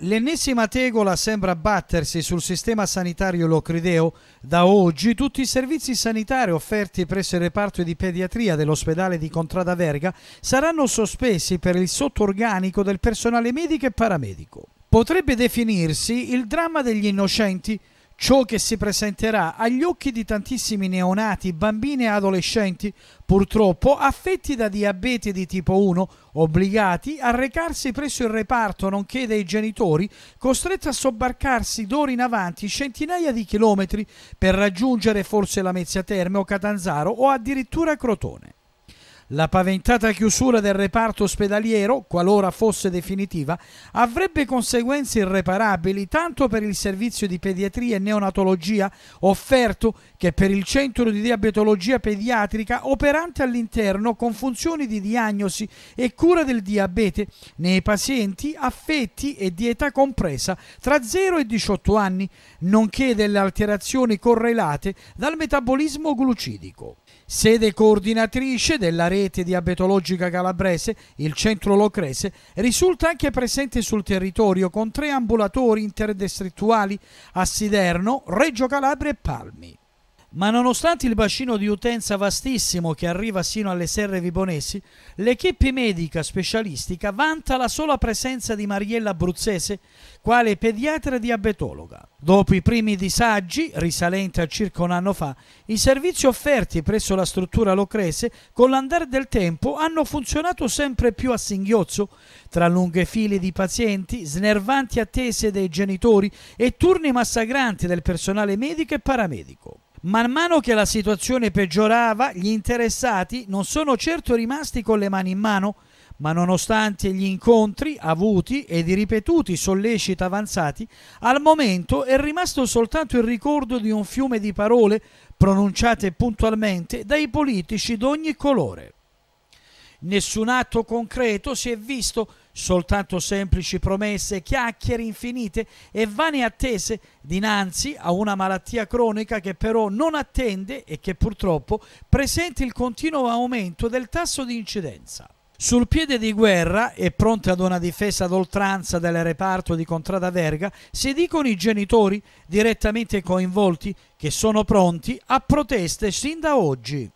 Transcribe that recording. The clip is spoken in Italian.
L'ennesima tegola sembra battersi sul sistema sanitario locrideo. Da oggi tutti i servizi sanitari offerti presso il reparto di pediatria dell'ospedale di Contrada Verga saranno sospesi per il sottorganico del personale medico e paramedico. Potrebbe definirsi il dramma degli innocenti ciò che si presenterà agli occhi di tantissimi neonati, bambini e adolescenti, purtroppo affetti da diabete di tipo 1, obbligati a recarsi presso il reparto nonché dei genitori, costretti a sobbarcarsi d'ora in avanti centinaia di chilometri per raggiungere forse la Mezzia Terme o Catanzaro o addirittura Crotone. La paventata chiusura del reparto ospedaliero, qualora fosse definitiva, avrebbe conseguenze irreparabili tanto per il servizio di pediatria e neonatologia offerto che per il centro di diabetologia pediatrica operante all'interno con funzioni di diagnosi e cura del diabete nei pazienti affetti e di età compresa tra 0 e 18 anni, nonché delle alterazioni correlate dal metabolismo glucidico. Sede coordinatrice della rete rete diabetologica calabrese, il centro locrese, risulta anche presente sul territorio con tre ambulatori interdistrittuali a Siderno, Reggio Calabria e Palmi. Ma nonostante il bacino di utenza vastissimo che arriva sino alle serre vibonesi, l'equipe medica specialistica vanta la sola presenza di Mariella Abruzzese quale pediatra diabetologa. Dopo i primi disagi, risalenti a circa un anno fa, i servizi offerti presso la struttura locrese con l'andare del tempo hanno funzionato sempre più a singhiozzo, tra lunghe file di pazienti, snervanti attese dei genitori e turni massacranti del personale medico e paramedico. Man mano che la situazione peggiorava, gli interessati non sono certo rimasti con le mani in mano, ma nonostante gli incontri avuti ed i ripetuti solleciti avanzati, al momento è rimasto soltanto il ricordo di un fiume di parole pronunciate puntualmente dai politici d'ogni colore. Nessun atto concreto si è visto soltanto semplici promesse, chiacchiere infinite e vane attese dinanzi a una malattia cronica che però non attende e che purtroppo presenta il continuo aumento del tasso di incidenza. Sul piede di guerra e pronte ad una difesa ad oltranza del reparto di Contrada Verga, si dicono i genitori direttamente coinvolti che sono pronti a proteste sin da oggi.